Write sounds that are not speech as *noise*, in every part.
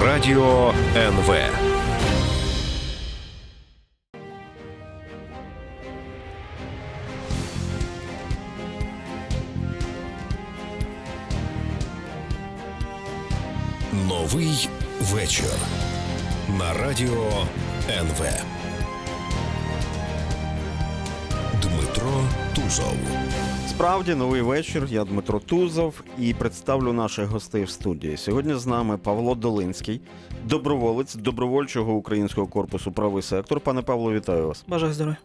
Радіо НВ. Новий вечір на радіо НВ. Дмитро Тузов. Справді, новий вечір. Я Дмитро Тузов і представлю наших гостей в студії. Сьогодні з нами Павло Долинський, доброволець добровольчого українського корпусу Правий сектор. Пане Павло, вітаю вас. Бажаю здоров'я.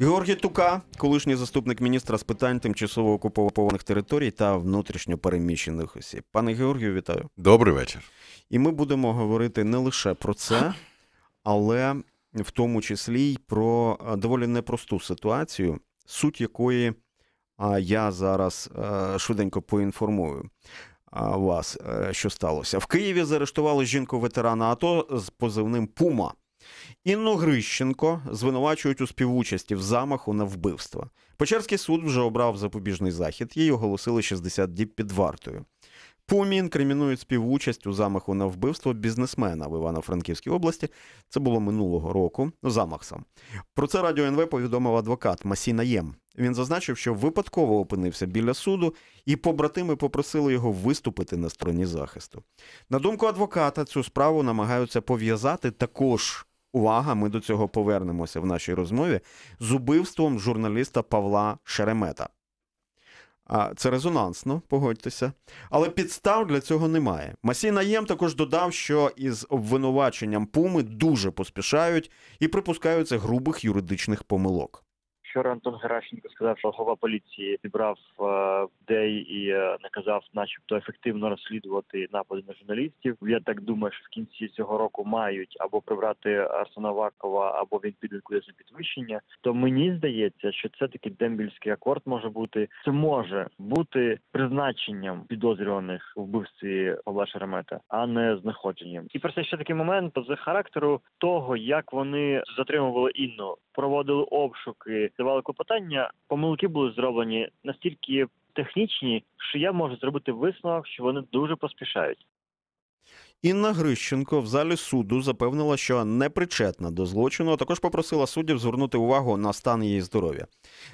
Георгій Тука, колишній заступник міністра з питань тимчасово окупованих територій та внутрішньо переміщених осіб. Пане Георгію, вітаю. Добрий вечір. І ми будемо говорити не лише про це, але в тому числі й про е, доволі непросту ситуацію, суть якої. А я зараз е, швиденько поінформую вас, е, що сталося. В Києві заарештували жінку-ветерана АТО з позивним Пума. Інну Грищенко звинувачують у співучасті в замаху на вбивство. Печерський суд вже обрав запобіжний захід, Її оголосили 60 діб під вартою. Помін кримінують співучасть у замаху на вбивство бізнесмена в Івано-Франківській області. Це було минулого року. Ну, замах сам про це радіо НВ повідомив адвокат Масіна Єм. Він зазначив, що випадково опинився біля суду, і побратими попросили його виступити на стороні захисту. На думку адвоката, цю справу намагаються пов'язати також. Увага, ми до цього повернемося в нашій розмові з убивством журналіста Павла Шеремета. А це резонансно, погодьтеся. Але підстав для цього немає. Масій Наєм також додав, що із обвинуваченням пуми дуже поспішають і припускаються грубих юридичних помилок. Вчора Антон Геращенко сказав, що голова поліції зібрав е, людей і е, наказав, начебто, ефективно розслідувати напади на журналістів. Я так думаю, що в кінці цього року мають або прибрати Арсена Вакова, або він підлікує за підвищення. То мені здається, що це таки дембільський акорд може бути. Це може бути призначенням підозрюваних в вбивстві Павла Шеремета, а не знаходженням. І про це ще такий момент за характеру того, як вони затримували інну проводили обшуки, давали клопотання. Помилки були зроблені настільки технічні, що я можу зробити висновок, що вони дуже поспішають. Інна Грищенко в залі суду запевнила, що не причетна до злочину. а Також попросила суддів звернути увагу на стан її здоров'я.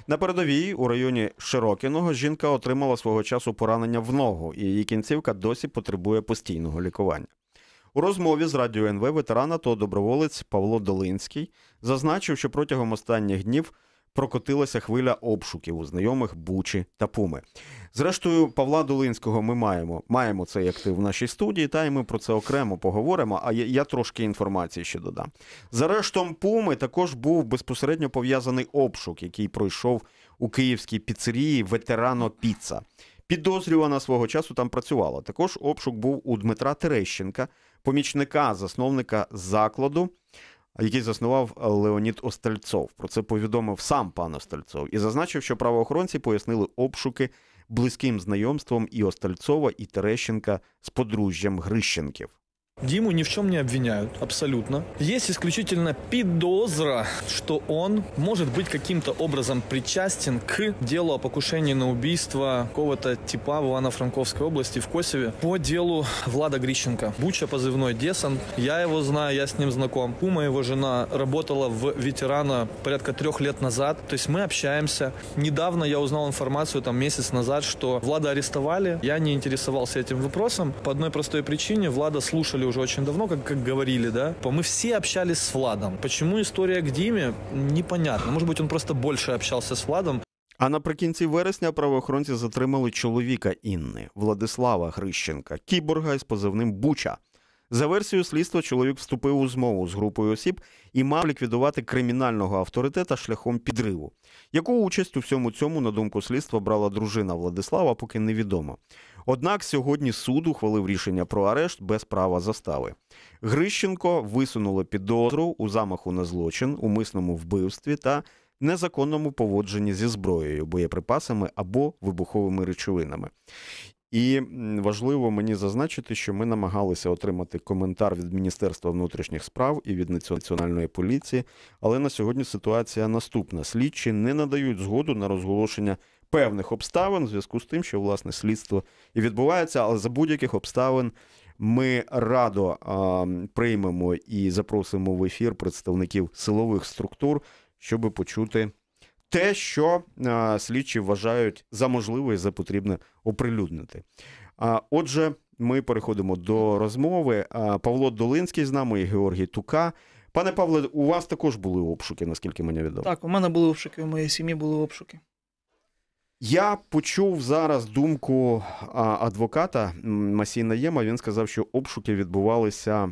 На передовій у районі Широкіного жінка отримала свого часу поранення в ногу, і її кінцівка досі потребує постійного лікування. У розмові з радіо НВ ветерана, то доброволець Павло Долинський зазначив, що протягом останніх днів прокотилася хвиля обшуків у знайомих Бучі та Пуми. Зрештою, Павла Долинського ми маємо маємо цей актив в нашій студії, та й ми про це окремо поговоримо. А я, я трошки інформації ще додам. За рештом Пуми також був безпосередньо пов'язаний обшук, який пройшов у київській піцерії Ветерано Піца. Підозрювана свого часу там працювала. Також обшук був у Дмитра Терещенка, помічника засновника закладу, який заснував Леонід Остальцов. Про це повідомив сам пан Остальцов і зазначив, що правоохоронці пояснили обшуки близьким знайомством і Остальцова і Терещенка з подружжям Грищенків. Диму ни в чем не обвиняют, абсолютно. Есть исключительно подозра, что он может быть каким-то образом причастен к делу о покушении на убийство какого-то типа в Ивано-Франковской области в Косове по делу Влада Грищенко. Буча, позывной Десан. Я его знаю, я с ним знаком. Ума, его жена, работала в ветерана порядка трех лет назад. То есть мы общаемся. Недавно я узнал информацию, там месяц назад, что Влада арестовали. Я не интересовался этим вопросом. По одной простой причине Влада слушали деле уже очень давно, как, как говорили, да, мы все общались с Владом. Почему история к Диме, непонятно. Может быть, он просто больше общался с Владом. А наприкінці вересня правоохоронці затримали чоловіка Інни Владислава Грищенка, кіборга із позивним Буча. За версією слідства, чоловік вступив у змову з групою осіб і мав ліквідувати кримінального авторитета шляхом підриву. Яку участь у всьому цьому, на думку слідства, брала дружина Владислава, поки невідомо. Однак сьогодні суд ухвалив рішення про арешт без права застави. Грищенко висунуло підозру у замаху на злочин, умисному вбивстві та незаконному поводженні зі зброєю, боєприпасами або вибуховими речовинами. І важливо мені зазначити, що ми намагалися отримати коментар від Міністерства внутрішніх справ і від національної поліції. Але на сьогодні ситуація наступна: слідчі не надають згоду на розголошення певних обставин, в зв'язку з тим, що власне слідство і відбувається, але за будь-яких обставин. Ми радо а, приймемо і запросимо в ефір представників силових структур, щоб почути те, що а, слідчі вважають за можливе і за потрібне оприлюднити. А, Отже, ми переходимо до розмови. А, Павло Долинський з нами і Георгій Тука. Пане Павле, у вас також були обшуки, наскільки мені відомо. Так, у мене були обшуки, у моїй сім'ї були обшуки. Я почув зараз думку адвоката Масій Єма. Він сказав, що обшуки відбувалися,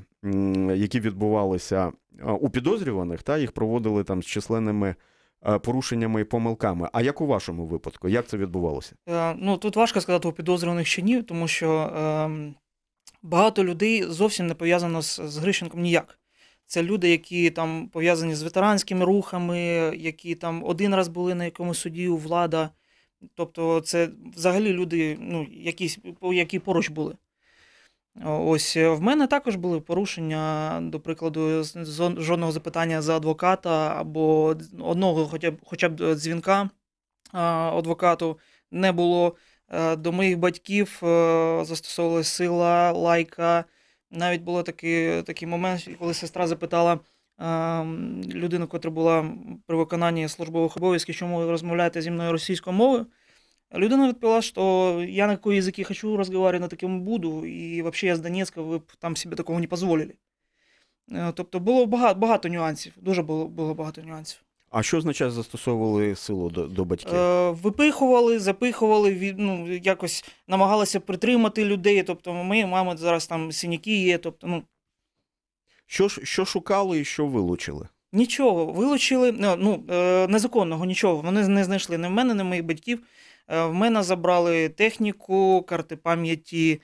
які відбувалися у підозрюваних, та їх проводили там з численними. Порушеннями і помилками. А як у вашому випадку? Як це відбувалося? Е, ну тут важко сказати у підозрюваних чи ні, тому що ем, багато людей зовсім не пов'язано з, з Грищенком ніяк. Це люди, які там пов'язані з ветеранськими рухами, які там один раз були на якомусь суді у влада, Тобто, це взагалі люди, ну, якісь, які поруч були. Ось е, в мене також були порушення, до прикладу, жодного запитання за адвоката або одного, хоча б хоча б е, дзвінка е, адвокату не було. До моїх батьків застосовувалася сила, лайка. Навіть було такий, такий момент, коли сестра запитала людину, котра була при виконанні службових обов'язків, чому ви розмовляєте зі мною російською мовою. Людина відповіла, що я на якому языке хочу розмовляти, на такому буду, і взагалі я з Донецька, ви б там собі такого не дозволили. Е, тобто було багато багато нюансів, дуже було було багато нюансів. А що означає застосовували силу до до батьків? Е, Випихували, запихували, від, ну, якось намагалися притримати людей. Тобто, моєї мами зараз там синяки є. Тобто, ну що що шукали і що вилучили? Нічого вилучили. Е, ну е, незаконного нічого. Вони не знайшли ні в мене, не моїх батьків. Е, в мене забрали техніку, карти пам'яті,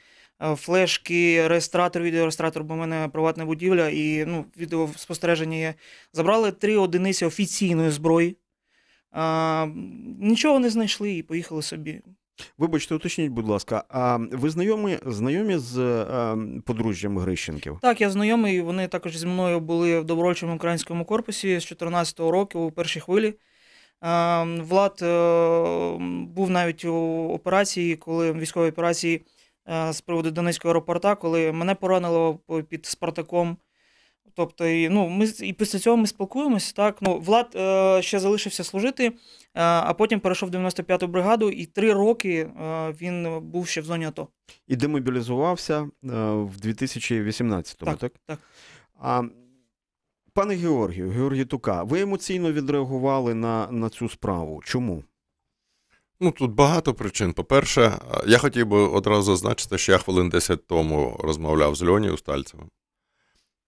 флешки, реєстратор, відеореєстратор, бо в мене приватна будівля і ну, відеоспостереження є. Забрали три одиниці офіційної зброї. А, Нічого не знайшли і поїхали собі. Вибачте, уточніть, будь ласка, а ви знайомі знайомі з а, е, подружжям Грищенків? Так, я знайомий. Вони також зі мною були в добровольчому українському корпусі з 14-го року у першій хвилі. А, е, Влад а, е, був навіть у операції, коли військовій операції а, з приводу Донецького аеропорта, коли мене поранило під Спартаком. Тобто, і, ну, ми і після цього ми спілкуємося. Так, ну Влад е, ще залишився служити, е, а потім перейшов в 95-ту бригаду, і три роки е, він був ще в зоні АТО. І демобілізувався е, в 2018-му, так? Так. так. А, Пане Георгію, Георгій Тука, ви емоційно відреагували на, на цю справу. Чому? Ну, тут багато причин. По-перше, е, я хотів би одразу зазначити, що я хвилин 10 тому розмовляв з Льонією Стальцевим.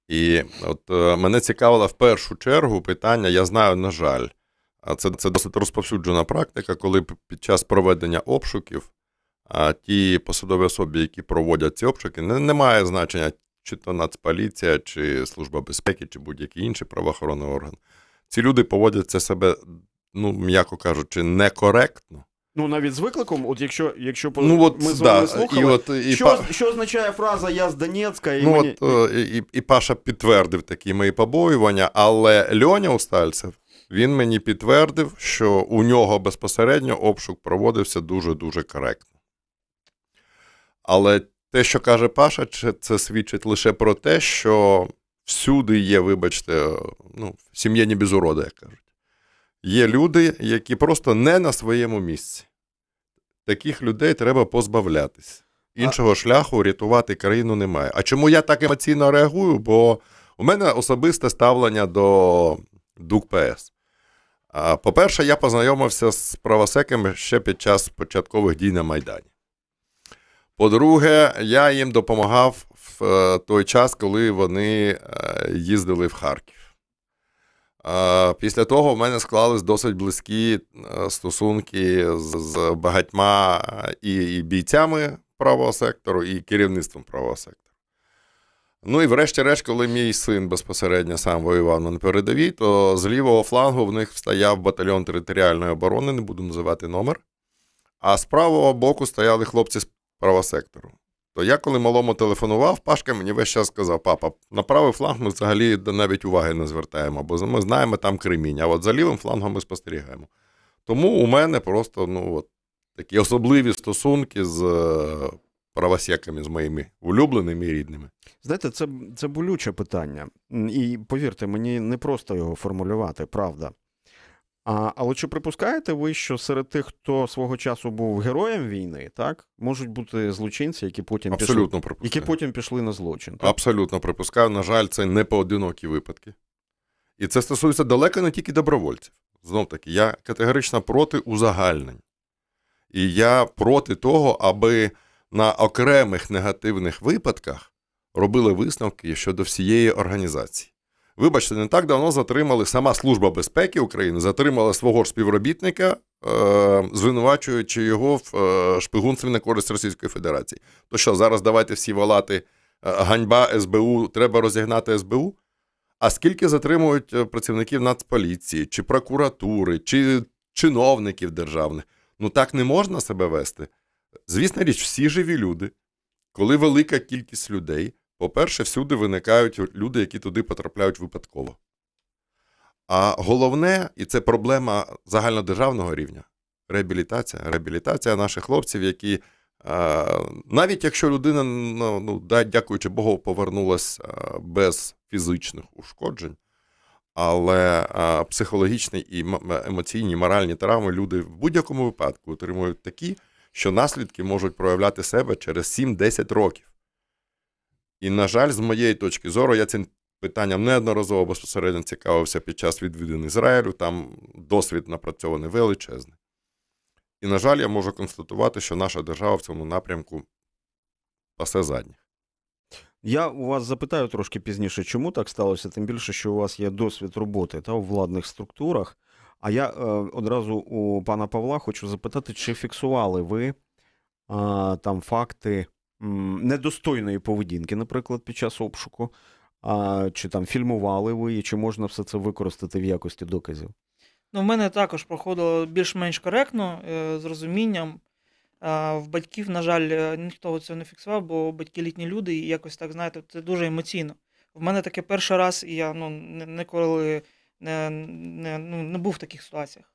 І от е, мене цікавило в першу чергу питання, я знаю, на жаль, а це це досить розповсюджена практика, коли під час проведення обшуків а ті посадові особи, які проводять ці обшуки, не, не має значення, чи то Нацполіція, чи Служба безпеки, чи будь-який інший правоохоронний орган. Ці люди поводяться себе, ну м'яко кажучи, некоректно. Ну, навіть з викликом, от якщо якщо ну, от, ми з вами да, слухали, і от, і що па... що означає фраза Я з Донецька і ну, мені... от, е, і, і Паша підтвердив такі мої побоювання, але Льоня Устальцев він мені підтвердив, що у нього безпосередньо обшук проводився дуже-дуже коректно. Але те, що каже Паша, це свідчить лише про те, що всюди є, вибачте, е, ну, сім'я без уроди, як кажуть. Є люди, які просто не на своєму місці. Таких людей треба позбавлятись. Іншого а... шляху рятувати країну немає. А чому я так емоційно реагую? Бо у мене особисте ставлення до Дук ПС. По-перше, я познайомився з правосеками ще під час початкових дій на Майдані. По-друге, я їм допомагав в е, той час, коли вони е, їздили в Харків. Після того в мене склались досить близькі е, стосунки з багатьма е, і, і бійцями правого сектору, і керівництвом правого сектору. Ну і врешті-решт, коли мій син безпосередньо сам воював на передовій, то з лівого флангу в них стояв батальйон територіальної оборони, не буду називати номер. А з правого боку стояли хлопці з правого сектору. То тобто я, коли малому телефонував, Пашка мені весь час сказав, папа, на правий фланг ми взагалі навіть уваги не звертаємо, бо ми знаємо там кремінь, а от за лівим флангом ми спостерігаємо. Тому у мене просто ну, от, такі особливі стосунки з е, правосеками, з моїми улюбленими і рідними. Знаєте, це це болюче питання. І повірте, мені не просто його формулювати, правда. А, Але чи припускаєте ви, що серед тих, хто свого часу був героєм війни, так можуть бути злочинці, які потім Абсолютно пішли, які потім пішли на злочин? Так? Абсолютно припускаю. На жаль, це не поодинокі випадки, і це стосується далеко не тільки добровольців. Знов таки, я категорично проти узагальнень, і я проти того, аби на окремих негативних випадках робили висновки щодо всієї організації. Вибачте, не так давно затримали сама Служба безпеки України затримала свого ж співробітника, е, звинувачуючи його в е, шпигунстві на користь Російської Федерації. То що, зараз давайте всі волати е, ганьба СБУ, треба розігнати СБУ? А скільки затримують е, працівників Нацполіції, чи прокуратури, чи чиновників державних? Ну так не можна себе вести. Звісно річ, всі живі люди, коли велика кількість людей. По-перше, всюди виникають люди, які туди потрапляють випадково. А головне, і це проблема загальнодержавного рівня реабілітація. Реабілітація наших хлопців, які навіть якщо людина, ну, ну дякуючи Богу, повернулася без фізичних ушкоджень, але психологічні і емоційні, моральні травми люди в будь-якому випадку отримують такі, що наслідки можуть проявляти себе через 7-10 років. І, на жаль, з моєї точки зору, я цим питанням неодноразово безпосередньо цікавився під час відвідин Ізраїлю, там досвід напрацьований величезний. І, на жаль, я можу констатувати, що наша держава в цьому напрямку пасе задніх. Я у вас запитаю трошки пізніше, чому так сталося, тим більше, що у вас є досвід роботи та у владних структурах. А я е, одразу у пана Павла хочу запитати, чи фіксували ви е, там факти недостойної поведінки, наприклад, під час обшуку, а чи там фільмували ви, і чи можна все це використати в якості доказів? Ну, в мене також проходило більш-менш коректно е, з розумінням. В батьків, на жаль, е, ніхто цього не фіксував, бо батьки літні люди, і якось так, знаєте, це дуже емоційно. В мене таке перший раз, і я ну, ніколи не не, ну, не був в таких ситуаціях.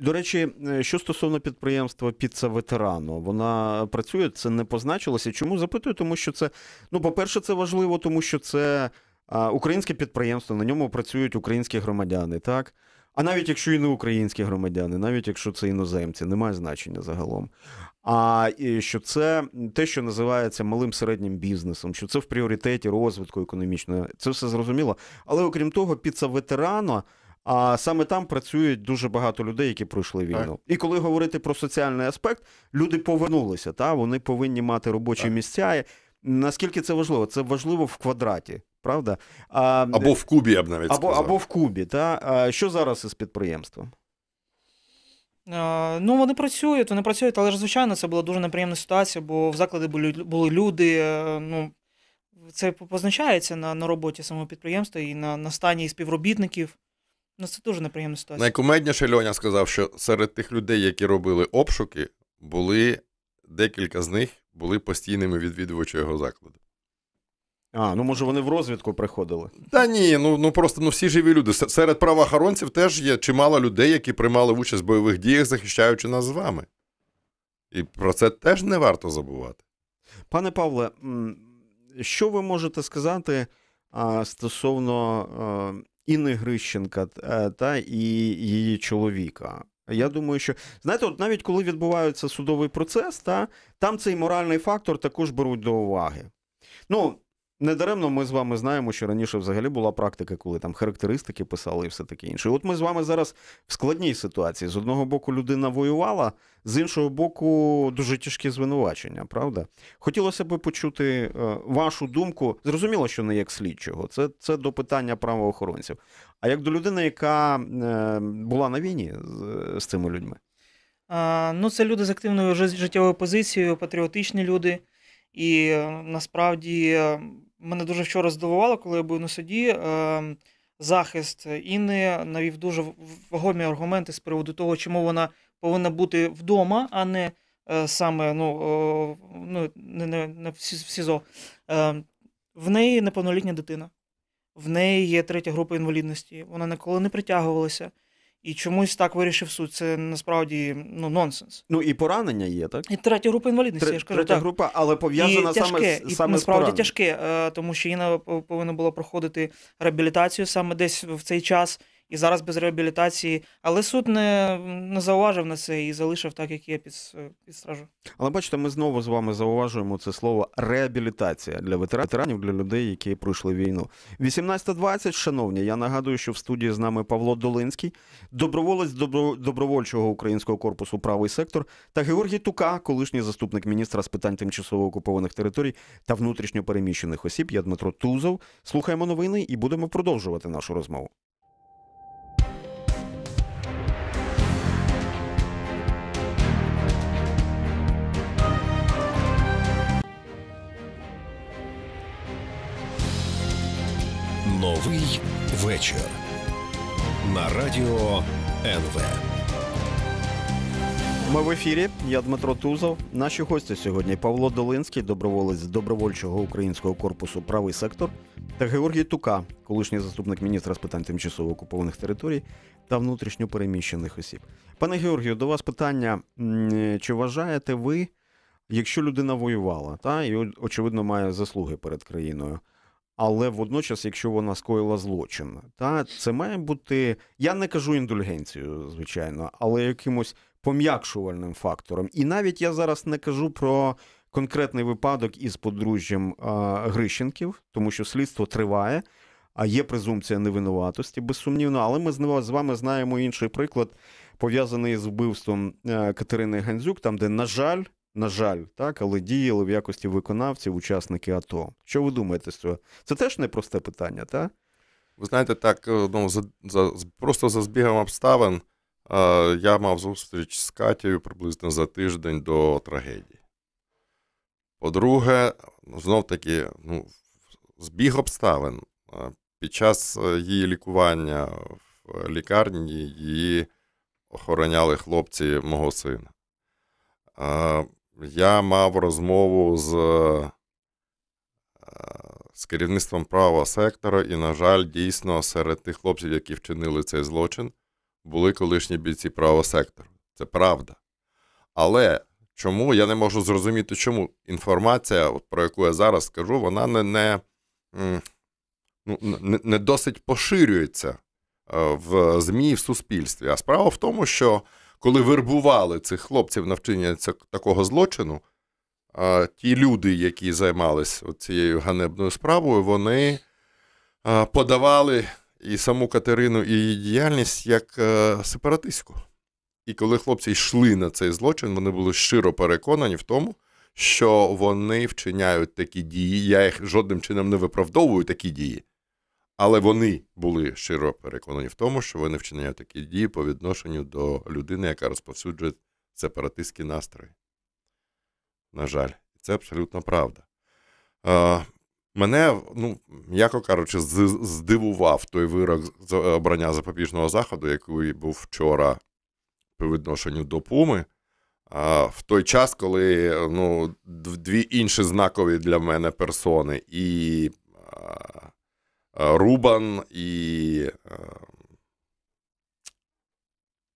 До речі, е, що стосовно підприємства Піца ветерану, вона працює, це не позначилося. Чому запитую? Тому що це ну, по-перше, це важливо, тому що це українське підприємство, на ньому працюють українські громадяни, так. А навіть якщо і не українські громадяни, навіть якщо це іноземці, немає значення загалом. А що це те, що називається малим середнім бізнесом, що це в пріоритеті розвитку економічного, це все зрозуміло. Але окрім того, піца ветерана – а саме там працює дуже багато людей, які пройшли війну. Так. І коли говорити про соціальний аспект, люди повернулися. Та вони повинні мати робочі так. місця. Наскільки це важливо? Це важливо в квадраті, правда? А, Або в Кубі я б навіть або, сказав. або в Кубі. Та а, що зараз із підприємством? Ну, вони працюють, вони працюють, але ж звичайно, це була дуже неприємна ситуація, бо в закладі були були люди. Е, ну це позначається на на роботі самого підприємства і на на стані співробітників. Ну, це дуже неприємна ситуація. Найкомедніше Льоня сказав, що серед тих людей, які робили обшуки, були декілька з них були постійними відвідувачами його закладу. А, ну може вони в розвідку приходили? Та ні, ну ну просто ну всі живі люди. Серед правоохоронців теж є чимало людей, які приймали участь в бойових діях, захищаючи нас з вами. І про це теж не варто забувати. Пане Павле, що ви можете сказати а, стосовно Інни Грищенка е, та і її чоловіка. Я думаю, що знаєте, от навіть коли відбувається судовий процес, та там цей моральний фактор також беруть до уваги. Ну, Недаремно ми з вами знаємо, що раніше взагалі була практика, коли там характеристики писали і все таке інше. І от ми з вами зараз в складній ситуації. З одного боку, людина воювала, з іншого боку, дуже тяжкі звинувачення, правда? Хотілося б почути е, вашу думку. Зрозуміло, що не як слідчого, це це до питання правоохоронців. А як до людини, яка е, була на війні з, з цими людьми? А, ну, це люди з активною життєвою позицією, патріотичні люди, і е, насправді мене дуже вчора здивувало, коли я був на суді. Ем, захист Інни навів дуже вагомі аргументи з приводу того, чому вона повинна бути вдома, а не е, саме ну, ну, не, не, не в СІЗО. Ем, в неї неповнолітня дитина, в неї є третя група інвалідності. Вона ніколи не притягувалася. І чомусь так вирішив суд. Це насправді ну нонсенс. Ну і поранення є, так? І третя група інвалідності. Тр, я ж кажу, Третя так. група, але пов'язана і саме тяжке, з, саме і, насправді з тяжке, е, тому що Інна е, повинна була проходити реабілітацію саме десь в цей час і зараз без реабілітації. Але суд не не зауважив на це і залишив так, як є під, е, під стражу. Але бачите, ми знову з вами зауважуємо це слово реабілітація для ветеранів, для людей, які пройшли війну. 18.20, шановні. Я нагадую, що в студії з нами Павло Долинський, доброволець добровольчого українського корпусу Правий сектор та Георгій Тука, колишній заступник міністра з питань тимчасово окупованих територій та внутрішньо переміщених осіб. Я Дмитро Тузов. Слухаємо новини і будемо продовжувати нашу розмову. Новий вечір на радіо НВ. Ми в ефірі. Я Дмитро Тузов. Наші гості сьогодні Павло Долинський, доброволець добровольчого українського корпусу Правий сектор та Георгій Тука, колишній заступник міністра з питань тимчасово окупованих територій та внутрішньо переміщених осіб. Пане Георгію, до вас питання: чи вважаєте ви, якщо людина воювала та і очевидно має заслуги перед країною? але водночас, якщо вона скоїла злочин, та це має бути. Я не кажу індульгенцію, звичайно, але якимось пом'якшувальним фактором. І навіть я зараз не кажу про конкретний випадок із подружжям а, Грищенків, тому що слідство триває. А є презумпція невинуватості, безсумнівно, але ми з вами знаємо інший приклад, пов'язаний з вбивством е, Катерини Гандзюк, там, де, на жаль, на жаль, так, але діяли в якості виконавців, учасники АТО. Що ви думаєте з цього? Це теж непросте питання, так? Ви знаєте, так, е, ну, за, за, просто за збігом обставин е, я мав зустріч з Катєю приблизно за тиждень до трагедії. По-друге, знов таки, ну, збіг обставин. Е, під час е, її лікування в лікарні її охороняли хлопці мого сина я мав розмову з е, з керівництвом правого сектора, і, на жаль, дійсно, серед тих хлопців, які вчинили цей злочин, були колишні бійці правого сектору. Це правда. Але чому я не можу зрозуміти, чому інформація, про яку я зараз скажу, вона не, не, ну, не, не досить поширюється е, в ЗМІ в суспільстві. А справа в тому, що коли вербували цих хлопців на вчинення такого злочину, а ті люди, які займалися цією ганебною справою, вони подавали і саму Катерину, і її діяльність як е, сепаратистську. І коли хлопці йшли на цей злочин, вони були щиро переконані в тому, що вони вчиняють такі дії. Я їх жодним чином не виправдовую такі дії. Але вони були щиро переконані в тому, що вони вчиняють такі дії по відношенню до людини, яка розповсюджує сепаратистські настрої. На жаль, це абсолютно правда. Е, Мене, ну, м'яко кажучи, здивував той вирок обрання запобіжного заходу, який був вчора по відношенню до Пуми. А в той час, коли ну, дві інші знакові для мене персони і Рубан і. Е,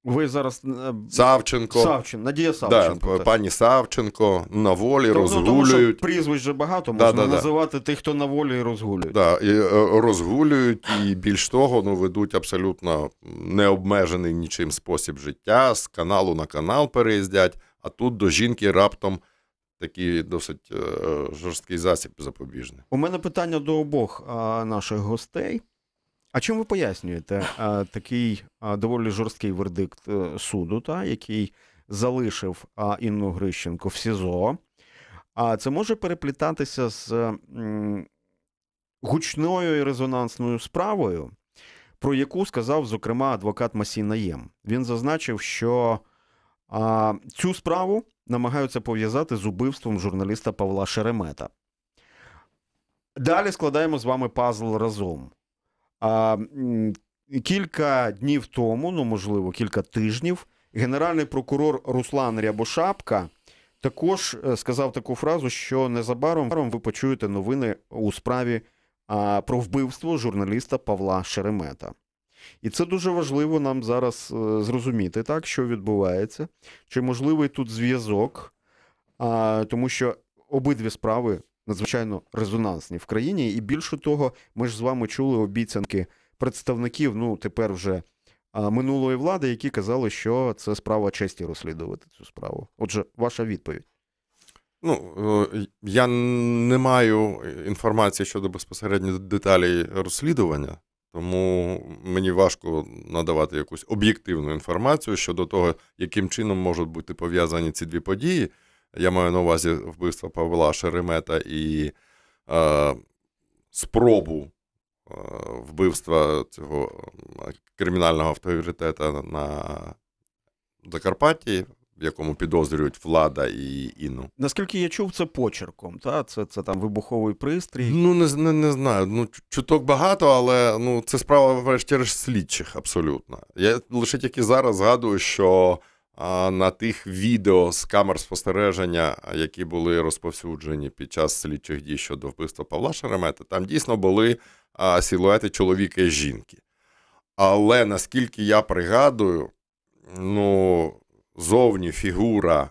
Ви зараз е, Савченко. Савченко, Надія Савченко. Да, Пані Савченко на волі тобто, ну, розгулюють. Тому, прізвищ же багато, можна да, да, називати тих, хто на волі розгулюють. Да, і е, Розгулюють і більш того, ну ведуть абсолютно необмежений нічим спосіб життя. З каналу на канал переїздять, а тут до жінки раптом такий досить е, жорсткий засіб запобіжний. У мене питання до обох наших гостей. А чим ви пояснюєте такий доволі жорсткий вердикт е, суду, та, який залишив Інну Грищенко в СІЗО? А це може переплітатися з гучною і резонансною справою, про яку сказав, зокрема, адвокат Масій Наєм. Він зазначив, що цю справу намагаються пов'язати з убивством журналіста Павла Шеремета. Далі складаємо з вами пазл разом. А, Кілька днів тому, ну можливо, кілька тижнів, генеральний прокурор Руслан Рябошапка також е, сказав таку фразу, що незабаром ви почуєте новини у справі а, про вбивство журналіста Павла Шеремета. І це дуже важливо нам зараз е, зрозуміти, так, що відбувається, чи можливий тут зв'язок, а, тому що обидві справи надзвичайно резонансні в країні. І більше того, ми ж з вами чули обіцянки представників, ну тепер вже а, минулої влади, які казали, що це справа честі розслідувати цю справу. Отже, ваша відповідь. Ну, е, я не маю інформації щодо безпосередньо деталей розслідування. Тому мені важко надавати якусь об'єктивну інформацію щодо того, яким чином можуть бути пов'язані ці дві події. Я маю на увазі вбивство Павла Шеремета і е, спробу е, вбивства цього кримінального авторитета на Закарпатті якому підозрюють влада і Інну. Наскільки я чув, це почерком. Та це це там вибуховий пристрій. Ну не не, не знаю. Ну чуток багато, але ну це справа врешті-решт слідчих. Абсолютно. Я лише тільки зараз згадую, що. А на тих відео з камер спостереження, які були розповсюджені під час слідчих дій щодо вбивства Павла Шеремета, там дійсно були а, силуети чоловіка і жінки. Але наскільки я пригадую, ну зовні фігура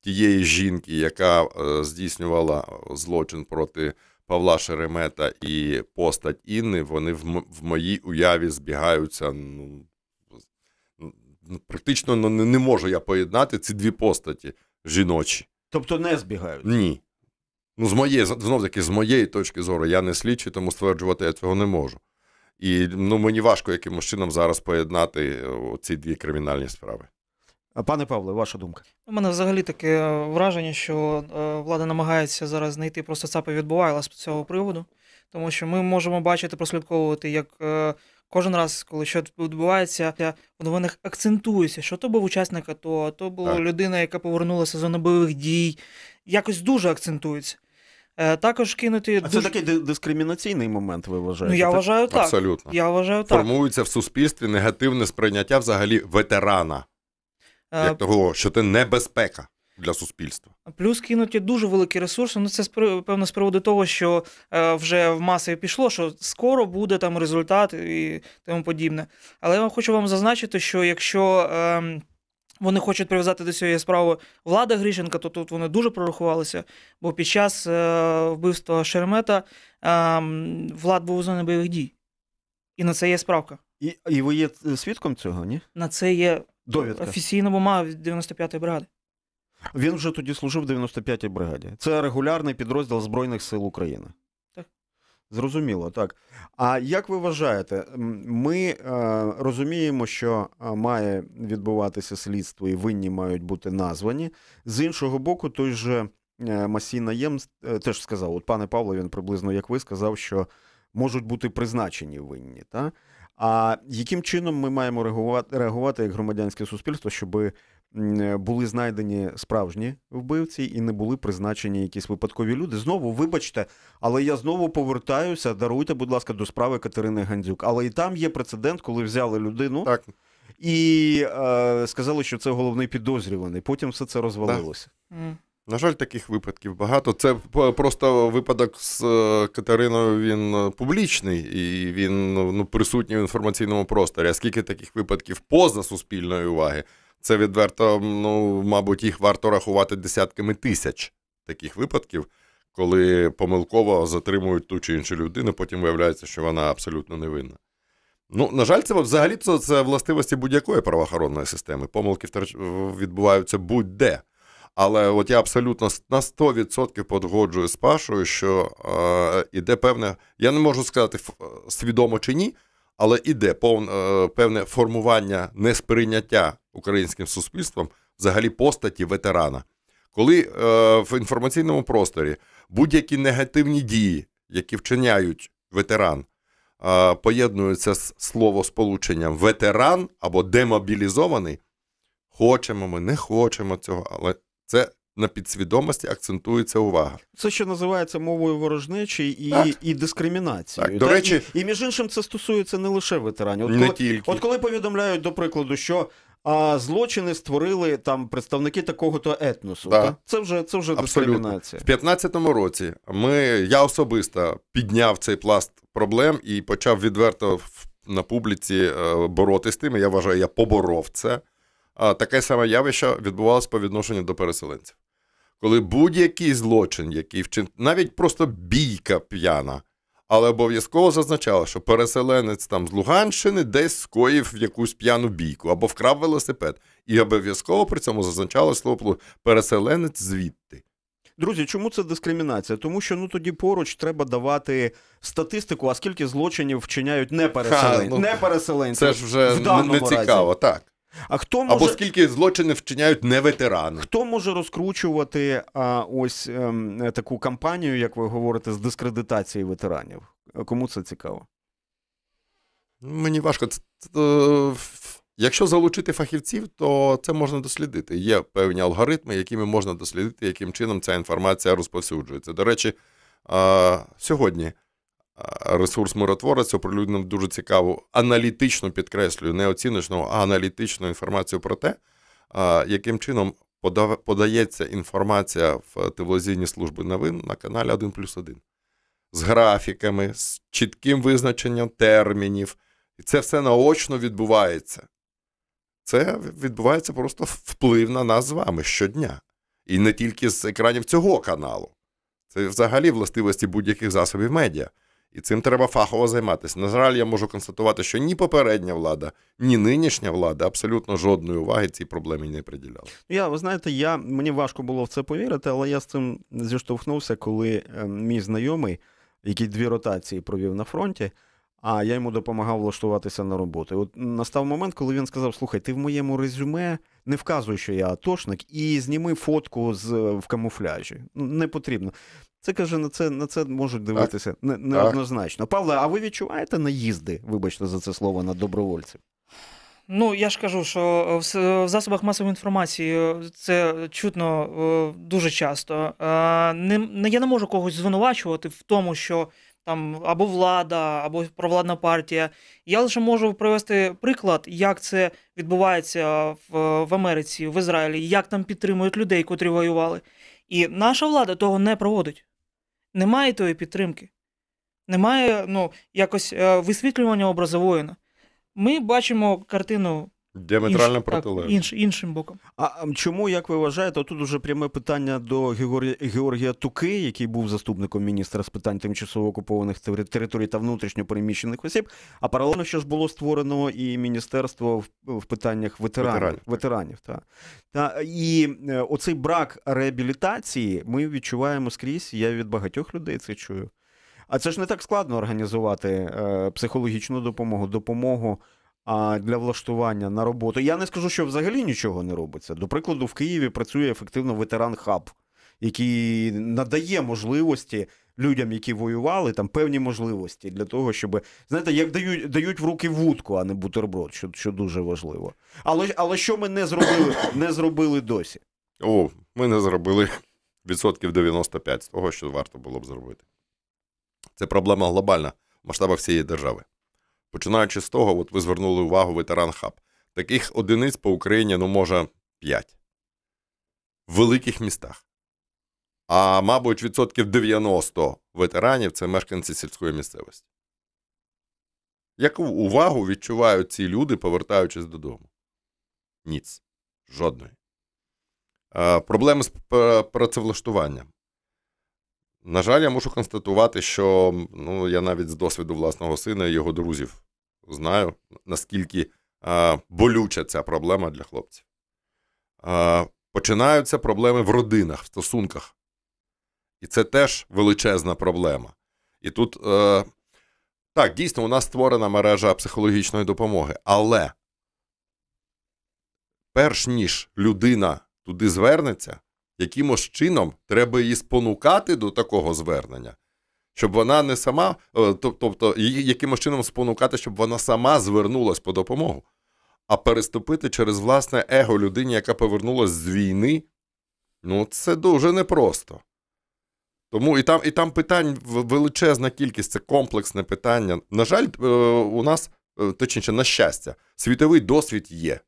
тієї жінки, яка е, здійснювала е, злочин проти Павла Шеремета і постать Інни, вони в моїй уяві збігаються. Ну, ну, ну Практично ну, не можу я поєднати ці дві постаті жіночі. Тобто не збігаються? Ні. Ну, з моєї, знов таки, з моєї точки зору, я не слідчий, тому стверджувати я цього не можу. І ну, мені важко якимось чином зараз поєднати е, ці дві кримінальні справи. Пане Павле, ваша думка? У мене взагалі таке е, враження, що е, влада намагається зараз знайти просто ЦАПи відбувайла з цього приводу, тому що ми можемо бачити, прослідковувати, як е, кожен раз, коли щось відбувається, в новинах акцентується, що то був учасник АТО, то була так. людина, яка повернулася з бойових дій. Якось дуже акцентується. Також кинути. А дуже... це такий дискримінаційний момент, ви вважаєте? Ну, я вважаю так. Абсолютно. Я вважаю так. Формується в суспільстві негативне сприйняття взагалі ветерана. Е, Як того, що це небезпека для суспільства. Плюс кинуті дуже великі ресурси. Ну це певно з приводу того, що е, вже в масові пішло, що скоро буде там результат і тому подібне. Але я хочу вам зазначити, що якщо. Ем, вони хочуть прив'язати до цієї справи влада Грішенка, то тут вони дуже прорахувалися. Бо під час е, вбивства Шеремета е, влад був у зоні бойових дій. І на це є справка. І і ви є е, свідком цього, ні? На це є довідка. Офіційна бумага від 95-ї бригади. Він вже тоді служив в 95-й бригаді. Це регулярний підрозділ Збройних сил України. Так. Зрозуміло, так. А як ви вважаєте, ми е, розуміємо, що е, має відбуватися слідство і винні мають бути названі. З іншого боку, той же е, Масій Наєм е, теж сказав, от пане Павло, він приблизно як ви сказав, що можуть бути призначені винні. Та? А яким чином ми маємо реагувати, реагувати як громадянське суспільство, щоб е, були знайдені справжні вбивці і не були призначені якісь випадкові люди? Знову, вибачте, але я знову повертаюся. Даруйте, будь ласка, до справи Катерини Гандзюк. Але і там є прецедент, коли взяли людину так. і е, сказали, що це головний підозрюваний. Потім все це розвалилося. Так. На жаль, таких випадків багато. Це просто випадок з е, Катериною. Він е, публічний і він ну, ну, присутній в інформаційному просторі. А скільки таких випадків поза суспільної уваги? Це відверто, ну, мабуть, їх варто рахувати десятками тисяч таких випадків, коли помилково затримують ту чи іншу людину, потім виявляється, що вона абсолютно невинна. Ну, на жаль, це взагалі це, це властивості будь-якої правоохоронної системи. Помилки втрач відбуваються будь-де. Але от я абсолютно на 100% подгоджую з Пашою, що е, іде певне, я не можу сказати свідомо чи ні, але іде повне, певне формування несприйняття українським суспільством взагалі постаті ветерана. Коли е, в інформаційному просторі будь-які негативні дії, які вчиняють ветеран, е, поєднуються з словосполученням ветеран або демобілізований, хочемо ми, не хочемо цього, але це на підсвідомості акцентується увага. Це що називається мовою ворожнечі і і дискримінацією. Так, до Та, речі... І, і між іншим це стосується не лише ветеранів. От не коли, тільки. От коли повідомляють, до прикладу, що. А злочини створили там представники такого-то етносу. Да. Так? Це вже це вже дискримінація. В 15-му році ми я особисто підняв цей пласт проблем і почав відверто в на публіці е, боротися з тим. Я вважаю, я поборов це таке саме явище відбувалося по відношенню до переселенців. Коли будь-який злочин, який вчин... навіть просто бійка п'яна, але обов'язково зазначало, що переселенець там з Луганщини десь скоїв якусь п'яну бійку або вкрав велосипед. І обов'язково при цьому зазначало слово переселенець звідти. Друзі, чому це дискримінація? Тому що ну тоді поруч треба давати статистику, а скільки злочинів вчиняють не переселенці. ну, не переселенці це ж вже в не цікаво, разі. так. А хто може... Або скільки злочини вчиняють не ветерани? Хто може розкручувати а, ось а, ем, таку кампанію, як ви говорите, з дискредитації ветеранів? Кому це цікаво? Мені важко. Е, якщо залучити фахівців, то це можна дослідити. Є певні алгоритми, якими можна дослідити, яким чином ця інформація розповсюджується. До речі, сьогодні. Ресурс миротворець оприлюднив дуже цікаву аналітичну підкреслюю, не оціночну, а аналітичну інформацію про те, яким чином подається інформація в телевізійні служби новин на каналі 1 плюс 1 з графіками, з чітким визначенням термінів. І це все наочно відбувається. Це відбувається просто вплив на нас з вами щодня. І не тільки з екранів цього каналу. Це взагалі властивості будь-яких засобів медіа. І цим треба фахово займатися. На жаль, я можу констатувати, що ні попередня влада, ні нинішня влада абсолютно жодної уваги цій проблемі не приділяли. Ну, я ви знаєте, я мені важко було в це повірити, але я з цим зіштовхнувся, коли е, мій знайомий, який дві ротації провів на фронті, а я йому допомагав влаштуватися на роботу. От настав момент, коли він сказав: Слухай, ти в моєму резюме не вказуй, що я атошник, і зніми фотку з в камуфляжі. Ну, не потрібно. Це каже, на це на це можуть дивитися не, неоднозначно. Павле, а ви відчуваєте наїзди, вибачте, за це слово на добровольців? Ну, я ж кажу, що в засобах масової інформації е, це чутно е, дуже часто. Е, не, Я не можу когось звинувачувати в тому, що там або влада, або провладна партія. Я лише можу привести приклад, як це відбувається в, в Америці, в Ізраїлі, як там підтримують людей, котрі воювали. І наша влада того не проводить немає тої підтримки, немає ну, якось е, висвітлювання образа воїна. Ми бачимо картину Діаметрально інш, протилежно. Інш, іншим боком. А чому, як ви вважаєте, тут уже пряме питання до Георгія, Георгія Туки, який був заступником міністра з питань тимчасово окупованих територій та внутрішньо переміщених осіб, а паралельно що ж було створено і міністерство в, в питаннях ветеранів. Ветеранів, ветеранів та. Та, І е, оцей брак реабілітації ми відчуваємо скрізь. Я від багатьох людей це чую. А це ж не так складно організувати е, психологічну допомогу, допомогу а, Для влаштування на роботу. Я не скажу, що взагалі нічого не робиться. До прикладу, в Києві працює ефективно ветеран хаб, який надає можливості людям, які воювали, там певні можливості для того, щоб знаєте, як дають дають в руки вудку, а не бутерброд, що що дуже важливо. Але але що ми не зробили не зробили досі? О, ми не зробили відсотків 95 з того, що варто було б зробити. Це проблема глобальна в масштабах всієї держави. Починаючи з того, от ви звернули увагу ветеран хаб. Таких одиниць по Україні, ну, може, 5. В великих містах. А мабуть, відсотків 90 ветеранів це мешканці сільської місцевості. Яку увагу відчувають ці люди, повертаючись додому? Ніц. Жодної. Е, проблеми з працевлаштуванням. На жаль, я мушу констатувати, що ну, я навіть з досвіду власного сина і його друзів знаю, наскільки а, болюча ця проблема для хлопців. А, Починаються проблеми в родинах, в стосунках. І це теж величезна проблема. І тут е, так, дійсно, у нас створена мережа психологічної допомоги. Але перш ніж людина туди звернеться, якимось чином треба її спонукати до такого звернення, щоб вона не сама, е, тобто її якимось чином спонукати, щоб вона сама звернулась по допомогу, а переступити через власне его людині, яка повернулась з війни, ну це дуже непросто. Тому і там і там питань величезна кількість, це комплексне питання. На жаль, е, у нас, е, точніше, на щастя, світовий досвід є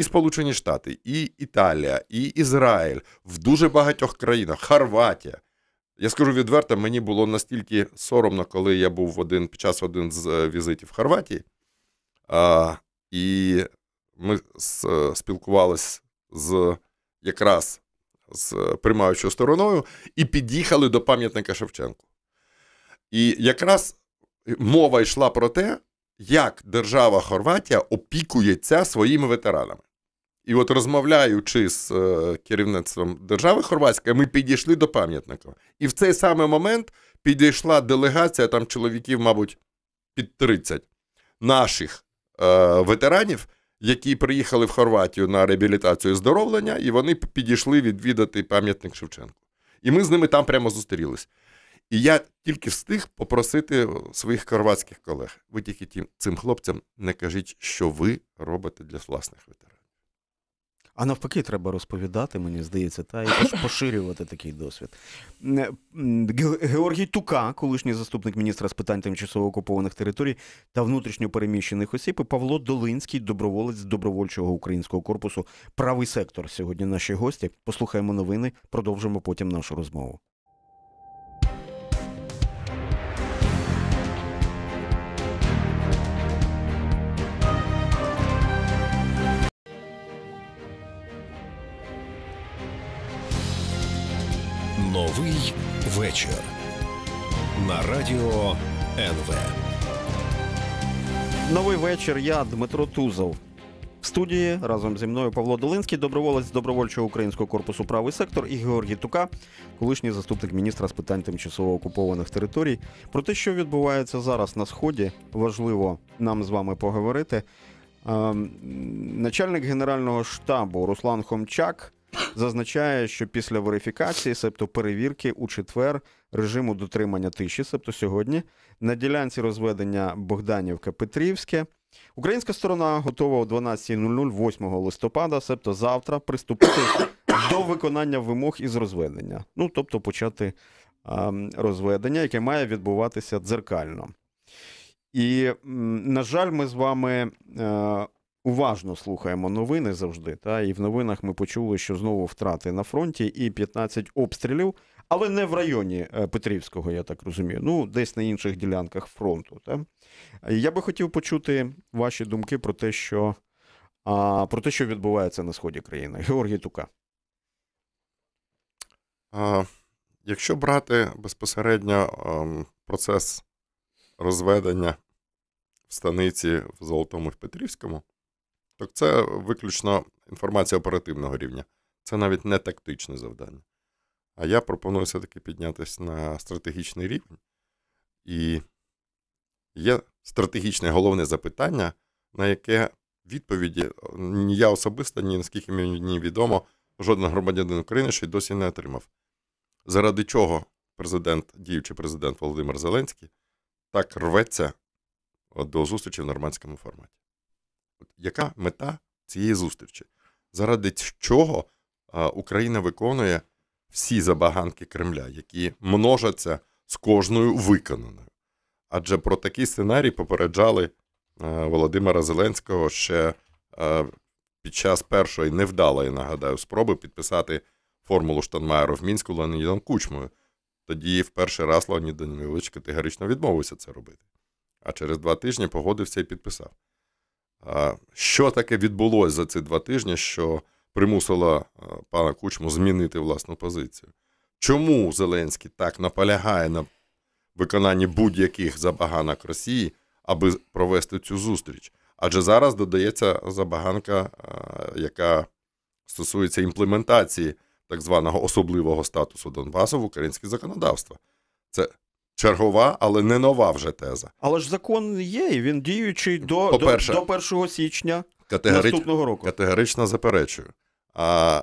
і Сполучені Штати, і Італія, і Ізраїль в дуже багатьох країнах, Хорватія. Я скажу відверто, мені було настільки соромно, коли я був в один під час один з е, візитів в Хорватії. А, І ми е, спілкувалися з якраз з приймаючою стороною і під'їхали до пам'ятника Шевченку. І якраз мова йшла про те, як держава Хорватія опікується своїми ветеранами. І от розмовляючи з е, керівництвом держави Хорватської, ми підійшли до пам'ятника. І в цей самий момент підійшла делегація, там чоловіків, мабуть, під 30 наших е, ветеранів, які приїхали в Хорватію на реабілітацію і здоровлення, і вони підійшли відвідати пам'ятник Шевченку. І ми з ними там прямо зустрілись. І я тільки встиг попросити своїх хорватських колег. Ви тільки тим, цим хлопцям не кажіть, що ви робите для власних ветеранів. А навпаки, треба розповідати, мені здається, та і *coughs* поширювати такий досвід. Е, Георгій Тука, колишній заступник міністра з питань тимчасово окупованих територій та внутрішньопереміщених осіб, і Павло Долинський, доброволець добровольчого українського корпусу Правий сектор. Сьогодні наші гості. Послухаємо новини, продовжимо потім нашу розмову. Новий вечір на радіо НВ. Новий вечір. Я Дмитро Тузов. В студії разом зі мною Павло Долинський, доброволець добровольчого українського корпусу Правий сектор і Георгій Тука, колишній заступник міністра з питань тимчасово окупованих територій. Про те, що відбувається зараз на сході, важливо нам з вами поговорити. Ем, начальник генерального штабу Руслан Хомчак зазначає, що після верифікації, себто перевірки у четвер режиму дотримання тиші, себто сьогодні, на ділянці розведення Богданівка-Петрівське. Українська сторона готова о 12.00 8 листопада, себто завтра, приступити до виконання вимог із розведення, ну тобто почати а, розведення, яке має відбуватися дзеркально. І, на жаль, ми з вами. А, е, уважно слухаємо новини завжди. Та і в новинах ми почули, що знову втрати на фронті, і 15 обстрілів, але не в районі е, Петрівського, я так розумію. Ну, десь на інших ділянках фронту. Та? Я би хотів почути ваші думки про те, що а, про те, що відбувається на сході країни. Георгій Тука. А, Якщо брати безпосередньо а, ем, процес розведення в станиці в Золотому і в Петрівському, так це виключно інформація оперативного рівня. Це навіть не тактичне завдання. А я пропоную все-таки піднятися на стратегічний рівень. І є стратегічне головне запитання, на яке відповіді е, ні я особисто, ні наскільки мені відомо, жоден громадянин України ще й досі не отримав. Заради чого президент, діючий президент Володимир Зеленський так рветься до зустрічі в нормандському форматі. Яка мета цієї зустрічі? Заради чого Україна виконує всі забаганки Кремля, які множаться з кожною виконаною? Адже про такий сценарій попереджали Володимира Зеленського ще під час першої невдалої, нагадаю, спроби підписати формулу Штанмаєру в мінську Леонідом Кучмою. Тоді в перший раз Леонід Данилович категорично відмовився це робити. А через два тижні погодився і підписав. Що таке відбулося за ці два тижні, що примусило е, пана Кучму змінити власну позицію? Чому Зеленський так наполягає на виконанні будь-яких забаганок Росії, аби провести цю зустріч? Адже зараз додається забаганка, е, яка стосується імплементації так званого особливого статусу Донбасу в українське законодавство. Це Чергова, але не нова вже теза. Але ж закон є, він діючий до По-перше, до, до 1 січня категорич... наступного року. Категорично заперечую. А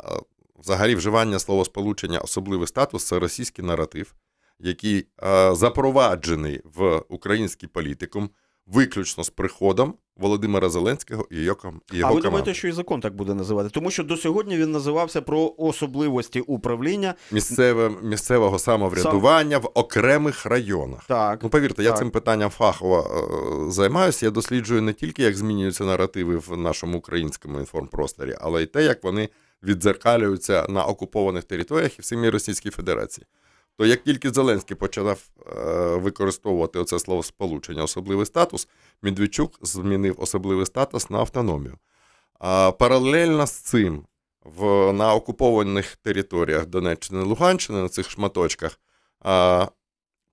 взагалі вживання словосполучення особливий статус це російський наратив, який а, запроваджений в український політикум виключно з приходом Володимира Зеленського і його команди. А ви думаєте, що і закон так буде називати? Тому що до сьогодні він називався про особливості управління місцеве місцевого самоврядування Сам... в окремих районах. Так ну повірте, так. я цим питанням фахово е, займаюся. Я досліджую не тільки як змінюються наративи в нашому українському інформпросторі, але й те, як вони віддзеркалюються на окупованих територіях і в самій Російській Федерації. То як тільки Зеленський почав е, використовувати оце сполучення, особливий статус, Медведчук змінив особливий статус на автономію. А паралельно з цим в, на окупованих територіях Донеччини Луганщини, на цих шматочках, а,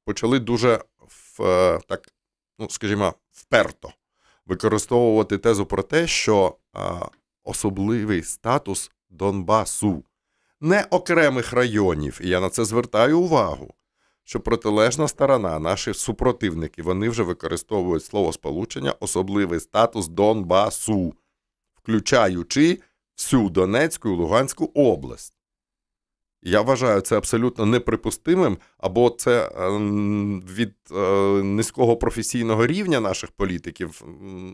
почали дуже в, е, так, ну, скажімо, вперто використовувати тезу про те, що а, особливий статус Донбасу не окремих районів, і я на це звертаю увагу, що протилежна сторона, наших супротивники, вони вже використовують слово сполучення, особливий статус Донбасу, включаючи всю Донецьку і Луганську область. Я вважаю це абсолютно неприпустимим, або це ем, від е, низького професійного рівня наших політиків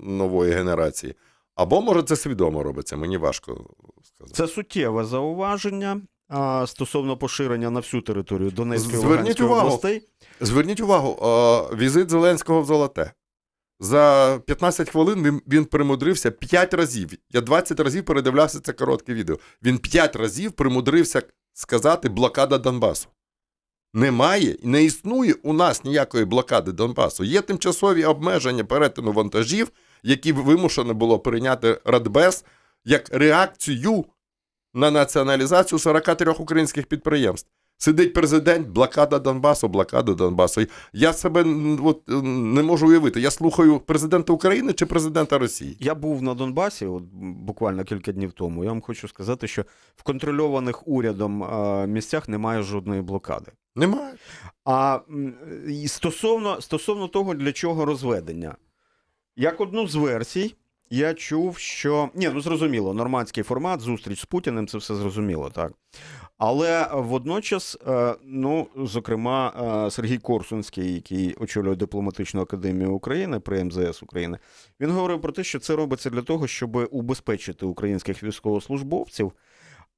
нової генерації. Або, може, це свідомо робиться, мені важко сказати. Це суттєве зауваження а, стосовно поширення на всю територію Донецької Зверніть увагу, областей. Зверніть увагу, а, візит Зеленського в Золоте. За 15 хвилин він, він примудрився 5 разів. Я 20 разів передивлявся це коротке відео. Він 5 разів примудрився сказати блокада Донбасу. Немає і не існує у нас ніякої блокади Донбасу. Є тимчасові обмеження перетину вантажів які вимушено було прийняти Радбез як реакцію на націоналізацію 43 українських підприємств. Сидить президент, блокада Донбасу, блокада Донбасу. Я себе от, не можу уявити. Я слухаю президента України чи президента Росії. Я був на Донбасі от, буквально кілька днів тому. Я вам хочу сказати, що в контрольованих урядом місцях немає жодної блокади. Немає. А стосовно, стосовно того, для чого розведення. Як одну з версій, я чув, що ні, ну зрозуміло, нормандський формат, зустріч з Путіним, це все зрозуміло, так. Але водночас, е, ну зокрема, е, Сергій Корсунський, який очолює дипломатичну академію України при МЗС України, він говорив про те, що це робиться для того, щоб убезпечити українських військовослужбовців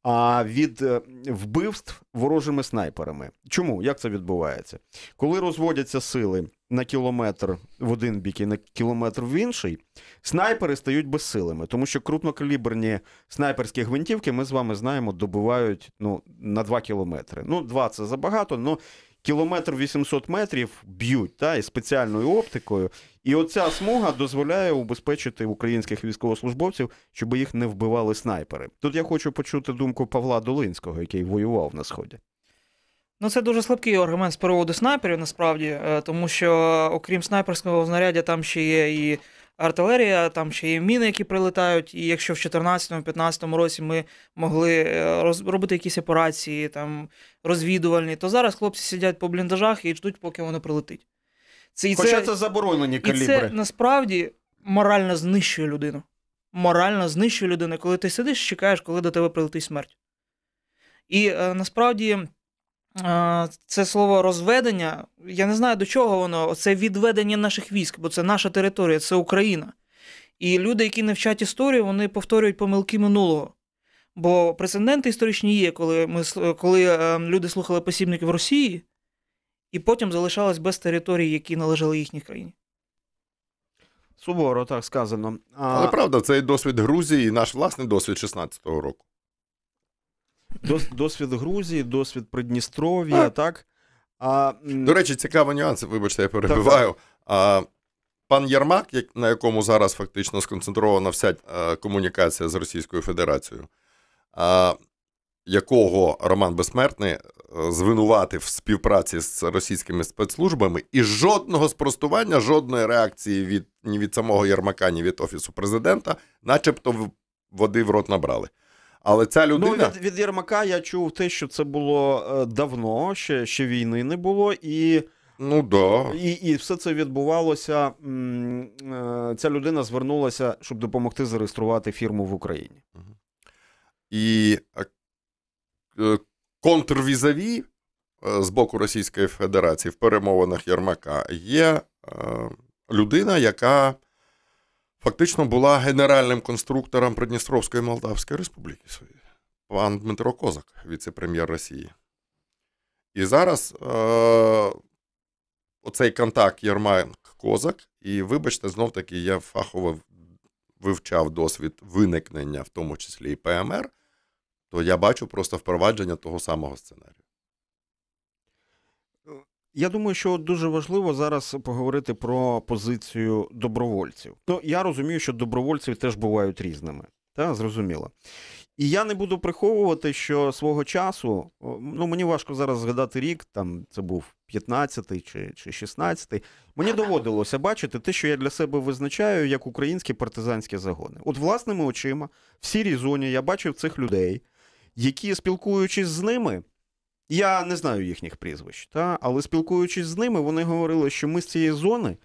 а від е, вбивств ворожими снайперами. Чому як це відбувається? Коли розводяться сили на кілометр в один бік і на кілометр в інший, снайпери стають безсилими, тому що крупнокаліберні снайперські гвинтівки ми з вами знаємо, добивають ну на 2 кілометри. Ну, 2 це забагато, але кілометр 800 метрів б'ють та, і спеціальною оптикою. І оця смуга дозволяє убезпечити українських військовослужбовців, щоб їх не вбивали снайпери. Тут я хочу почути думку Павла Долинського, який воював на сході. Ну, це дуже слабкий аргумент з приводу снайперів, насправді, е, тому що е, окрім снайперського знаряддя, там ще є і артилерія, там ще є міни, які прилетають. І якщо в 2014-2015 році ми могли е, робити якісь операції, там розвідувальні, то зараз хлопці сидять по бліндажах і ждуть, поки воно прилетить. Це, і Хоча це, це заборонені калібри. І це насправді морально знищує людину. Морально знищує людину, коли ти сидиш, чекаєш, коли до тебе прилетить смерть. І е, насправді. Це слово розведення. Я не знаю, до чого воно. Це відведення наших військ, бо це наша територія, це Україна. І люди, які не історію, вони повторюють помилки минулого. Бо прецеденти історичні є, коли ми, коли е, люди слухали посібників Росії і потім залишались без територій, які належали їхній країні. Суворо так сказано. А... Але правда, цей досвід Грузії наш власний досвід 16-го року досвід Грузії, досвід Придністров'я, так? А... До речі, цікавий нюанс, вибачте, я перебиваю. А, Пан Ярмак, на якому зараз фактично сконцентрована вся е, комунікація з Російською Федерацією, а, якого Роман Безсмертний е, звинуватив в співпраці з російськими спецслужбами, і жодного спростування, жодної реакції від ні від самого Ярмака, ні від офісу президента, начебто в води в рот набрали. Але ця ну, людина ну, від, від Єрмака я чув те, що це було е, давно, ще ще війни не було, і Ну, да. і, і все це відбувалося. Е, ця людина звернулася, щоб допомогти зареєструвати фірму в Україні. І е, контрвізаві з боку Російської Федерації в перемовинах Єрмака є людина, яка фактично була генеральним конструктором Придністровської Молдавської Республіки своєї, пан Дмитро Козак, віце-прем'єр Росії. І зараз е- оцей контакт Єрмак-Козак, і, вибачте, знов таки я фахово вивчав досвід виникнення, в тому числі і ПМР, то я бачу просто впровадження того самого сценарію. Я думаю, що дуже важливо зараз поговорити про позицію добровольців. То ну, я розумію, що добровольців теж бувають різними, та зрозуміло. І я не буду приховувати, що свого часу, ну мені важко зараз згадати рік, там це був 15-й чи чи 16-й, Мені доводилося бачити те, що я для себе визначаю як українські партизанські загони. От власними очима в сірій зоні я бачив цих людей, які спілкуючись з ними. Я не знаю їхніх прізвищ, та? але спілкуючись з ними, вони говорили, що ми з цієї зони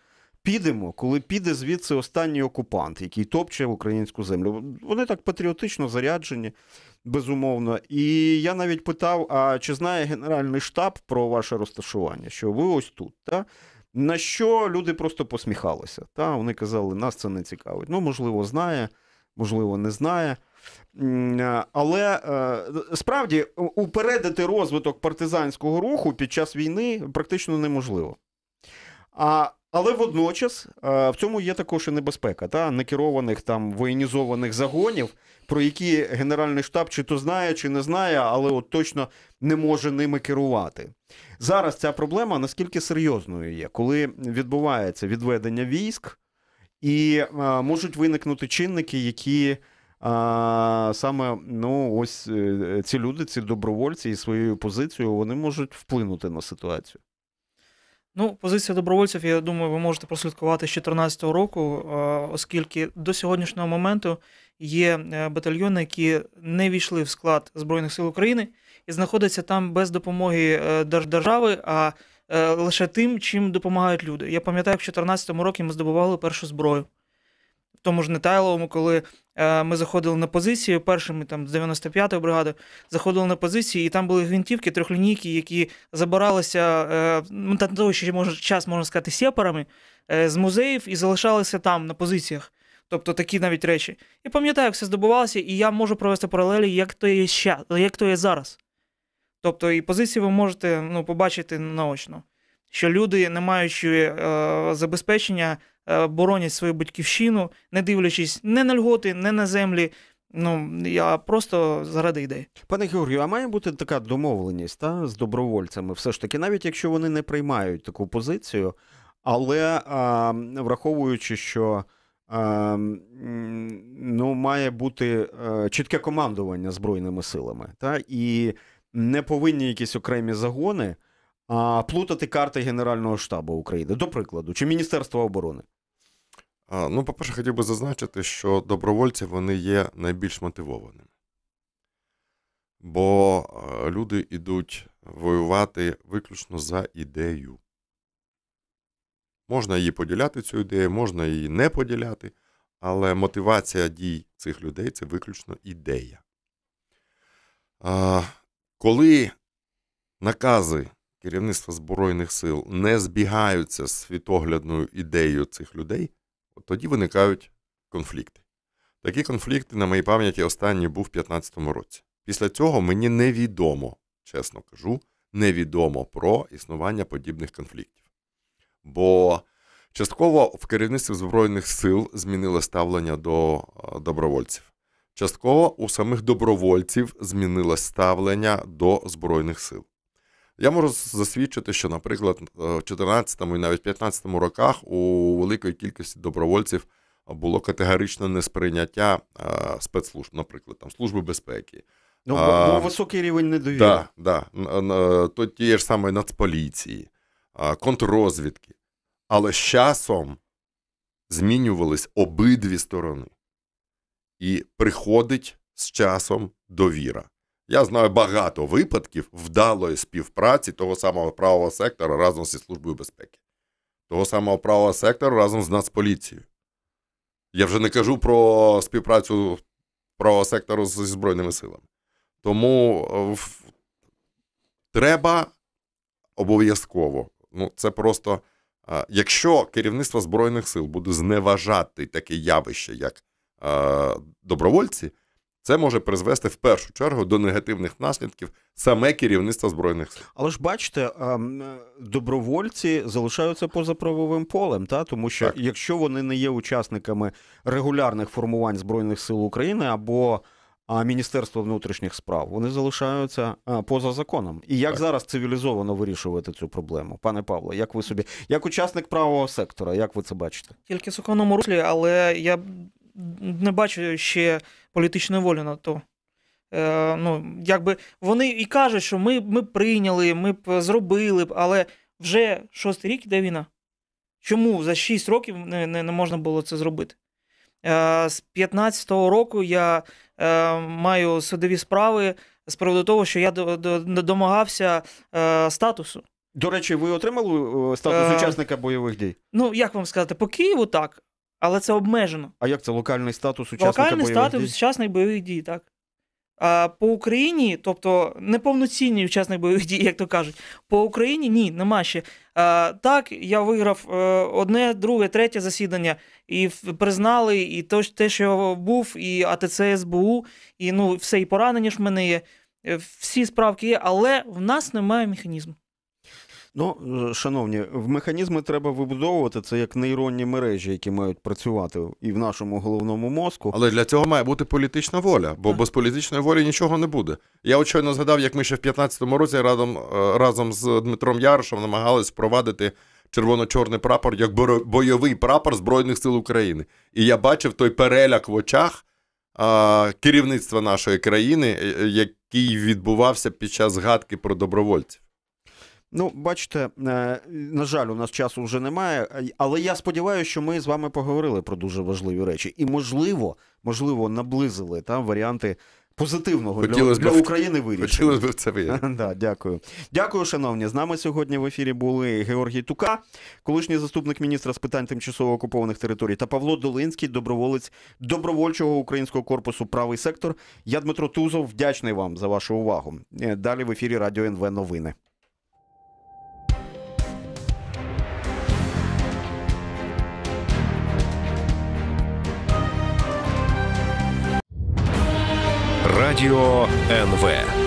підемо, коли піде звідси останній окупант, який топче українську землю. Вони так патріотично заряджені, безумовно. І я навіть питав: а чи знає Генеральний штаб про ваше розташування? Що ви ось тут? Та? На що люди просто посміхалися? Та? Вони казали, нас це не цікавить. Ну, можливо, знає, можливо, не знає. Е, але е, справді упередити розвиток партизанського руху під час війни практично неможливо. А, Але водночас е, в цьому є також і небезпека та некерованих там воєнізованих загонів, про які Генеральний штаб чи то знає, чи не знає, але от точно не може ними керувати. Зараз ця проблема наскільки серйозною є, коли відбувається відведення військ, і можуть виникнути чинники, які. А саме ну ось е, е, ці люди, ці добровольці і своєю позицією вони можуть вплинути на ситуацію. Ну, позиція добровольців, я думаю, ви можете прослідкувати з 2014 року, оскільки до сьогоднішнього моменту є е, батальйони, які не війшли в склад Збройних сил України і знаходяться там без допомоги держави, а лише тим, чим допомагають люди. Я пам'ятаю, в 2014 році ми здобували першу зброю тому ж Нетайловому, коли е, ми заходили на позицію, першими там з 95-ї бригади заходили на позиції, і там були гвинтівки, трьохлінійки, які забиралися е, ну та того, що можна час можна сказати, сепарами е, з музеїв і залишалися там на позиціях. Тобто такі навіть речі. І пам'ятаю, як все здобувалося, і я можу провести паралелі, як то є ще, як то є зараз. Тобто, і позиції ви можете ну, побачити наочно, що люди, не маючи е, забезпечення, Е, боронять свою батьківщину, не дивлячись не на льготи, не на землі. Ну я просто заради ідеї. Пане Георгію, а має бути така домовленість та, з добровольцями, все ж таки, навіть якщо вони не приймають таку позицію, але а, враховуючи, що а, ну, має бути а, е, чітке командування збройними силами, та і не повинні якісь окремі загони а, плутати карти Генерального штабу України, до прикладу, чи Міністерства оборони. Ну, по-перше, хотів би зазначити, що добровольці вони є найбільш мотивованими. Бо люди йдуть воювати виключно за ідею. Можна її поділяти, цю ідею, можна її не поділяти, але мотивація дій цих людей це виключно ідея. А, Коли накази керівництва Збройних сил не збігаються з світоглядною ідеєю цих людей, тоді виникають конфлікти. Такі конфлікти на моїй пам'яті останній був у 2015 році. Після цього мені невідомо, чесно кажу, невідомо про існування подібних конфліктів. Бо частково в керівництві Збройних сил змінили ставлення до е, добровольців. Частково у самих добровольців змінилось ставлення до Збройних сил. Я можу засвідчити, що, наприклад, е, в 14 і навіть 15 роках у великої кількості добровольців було категоричне несприйняття е, спецслужб, наприклад, там служби безпеки. Ну, а, був високий рівень недовіри. Так, да, да. Е, то ж самої нацполіції, контррозвідки. Але з часом змінювались обидві сторони, і приходить з часом довіра. Я знаю багато випадків вдалої співпраці того самого правого сектора разом зі Службою безпеки, того самого правого сектору разом з Нацполіцією. Я вже не кажу про співпрацю правого сектору зі Збройними силами. Тому е, треба обов'язково. Ну, Це просто, е, якщо керівництво Збройних сил буде зневажати таке явище, як е, добровольці. Це може призвести в першу чергу до негативних наслідків саме керівництва збройних сил. Але ж бачите, ем, е, добровольці залишаються поза правовим полем, та тому що так. якщо вони не є учасниками регулярних формувань збройних сил України або Міністерства внутрішніх справ, вони залишаються е, поза законом. І як так. зараз цивілізовано вирішувати цю проблему, пане Павло, як ви собі, як учасник правого сектора, як ви це бачите? Тільки в законному руслі, але я не бачу ще політичної волі на то. Е, ну, якби Вони і кажуть, що ми ми прийняли, ми б зробили, б, але вже шостий рік йде війна. Чому за шість років не, не, не можна було це зробити? Е, з 15-го року я е, маю судові справи з приводу того, що я до, до, домагався е, статусу. До речі, ви отримали е, статус е, учасника бойових дій? Ну, як вам сказати, по Києву так, але це обмежено. А як це локальний статус учасника Локальний бойових статус дій? учасник бойових дій, так. А По Україні, тобто неповноцінний учасник бойових дій, як то кажуть, по Україні ні, нема ще. А, Так, я виграв е, одне, друге, третє засідання, і признали, і то, те, що був, і АТЦ СБУ, і ну, все, і поранення ж в мене є. Е, всі справки є, але в нас немає механізму. Ну, е, шановні, в механізми треба вибудовувати це як нейронні мережі, які мають працювати і в нашому головному мозку. Але для цього має бути політична воля, бо без політичної волі нічого не буде. Я от щойно згадав, як ми ще в 15 році разом, е, разом з Дмитром Яршем намагались впровадити червоно-чорний прапор як бойовий прапор Збройних сил України. І я бачив той переляк в очах а, керівництва нашої країни, е, який відбувався під час згадки про добровольців. Ну, бачите, е, на жаль, у нас часу вже немає, але я сподіваюся, що ми з вами поговорили про дуже важливі речі, і можливо, можливо, наблизили там варіанти позитивного для, для України вирішення. Хотілося б це виявити. *laughs* Да, Дякую, дякую, шановні. З нами сьогодні в ефірі були Георгій Тука, колишній заступник міністра з питань тимчасово окупованих територій, та Павло Долинський, доброволець добровольчого українського корпусу Правий сектор. Я Дмитро Тузов вдячний вам за вашу увагу. Е, далі в ефірі Радіо НВ Новини. Радіо НВ.